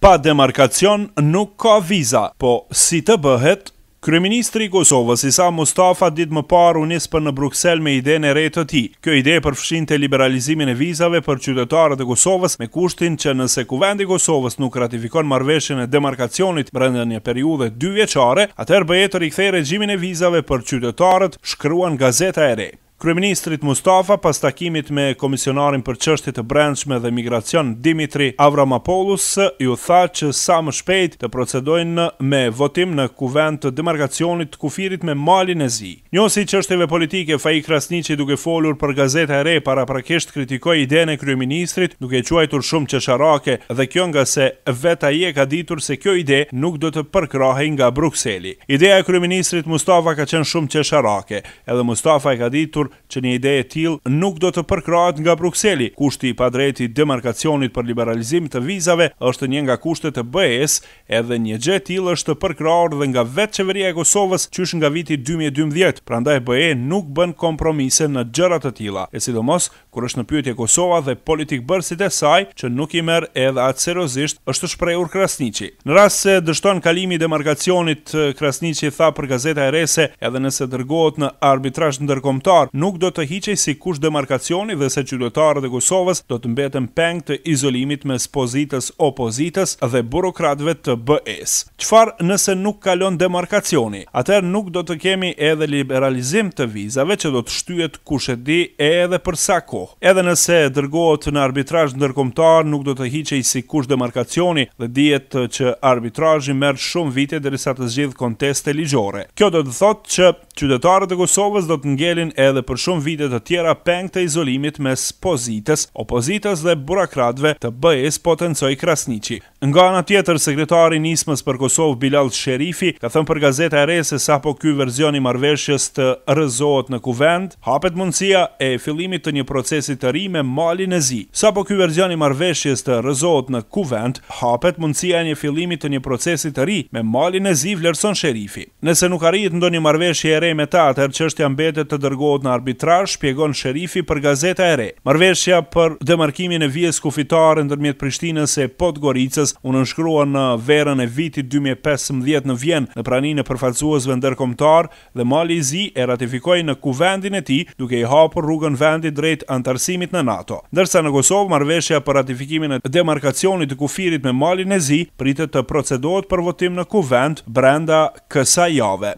Pa demarkacion nuk ka viza, po si të bëhet, Kryeministri i Kosovës Isa Mustafa ditë më parë u nis për në Bruksel me idenë e re të tij. Kjo ide përfshinte liberalizimin e vizave për qytetarët e Kosovës me kushtin që nëse Kuvendi i Kosovës nuk ratifikon marrëveshjen e demarkacionit brenda një periudhe 2 vjeçare, atëherë bëhet rikthej regjimin e vizave për qytetarët, shkruan Gazeta e Re. Kryeministrit Mustafa pas takimit me komisionarin për çështjet e brendshme dhe migracion Dimitri Avramopoulos ju tha që sa më shpejt të procedojnë me votim në kuvent të demarkacionit të kufirit me Malin e Zi. Njësi çështjeve politike Faik Krasniqi duke folur për Gazeta e Re para prakisht kritikoi idenë e kryeministrit duke e quajtur shumë çesharake dhe kjo nga se vet ai e ka ditur se kjo ide nuk do të përkrahej nga Brukseli. Ideja e kryeministrit Mustafa ka qenë shumë çesharake, edhe Mustafa e ka ditur që një ide e tillë nuk do të përkrohet nga Brukseli. Kushti i padrejti demarkacionit për liberalizim të vizave është një nga kushtet e BE-s, edhe një gjë e tillë është përkrahur edhe nga vetë qeveria e Kosovës, qysh nga viti 2012. Prandaj BE nuk bën kompromise në gjëra të tilla. E sidomos kur është në pyetje Kosova dhe politik bërësit e saj që nuk i merr edhe atë seriosisht, është shprehur Krasnici. Në rast se dështon kalimi i demarkacionit, Krasniqi tha për gazetën e Rese, edhe nëse dërgohet në arbitrazh ndërkombëtar, nuk do të hiqej si kush demarkacioni dhe se qytetarët e Kosovës do të mbeten peng të izolimit mes pozitës opozitës dhe burokratëve të BE-s. Çfarë nëse nuk kalon demarkacioni? Atëherë nuk do të kemi edhe liberalizim të vizave që do të shtyhet kush e di edhe për sa kohë. Edhe nëse dërgohet në arbitrazh ndërkombëtar, nuk do të hiqej si kush demarkacioni dhe dihet që arbitrazhi merr shumë vite derisa të zgjidhë konteste ligjore. Kjo do të thotë që qytetarët e Kosovës do të ngelin edhe për shumë vite të tjera peng të izolimit mes pozitës, opozitës dhe burokratëve të be potencoj potencoi Krasniqi. Nga ana tjetër, sekretari i Nismës për Kosovë Bilal Sherifi ka thënë për gazetën e Resë se sapo ky version i marrëveshjes të rrëzohet në kuvend, hapet mundësia e fillimit të një procesi të ri me Malin e Zi. Sapo ky version i marrëveshjes të rrëzohet në kuvend, hapet mundësia e një fillimit të një procesi të ri me Malin e Zi, vlerëson Sherifi. Nëse nuk arrihet ndonjë marrëveshje e re me ta, atëherë çështja mbetet të dërgohet në arbitrazh, shpjegon Sherifi për gazetën e Re. Marrëveshja për demarkimin e vijës kufitare ndërmjet Prishtinës e Podgoricës Shqipërisë u nënshkrua në verën e vitit 2015 në Vjen në praninë e përfaqësuesve ndërkombëtar dhe mali i zi e ratifikoi në kuvendin e tij duke i hapur rrugën vendit drejt antarësimit në NATO. Ndërsa në Kosovë marrveshja për ratifikimin e demarkacionit të kufirit me malin e zi pritet të procedohet për votim në kuvend brenda kësaj jave.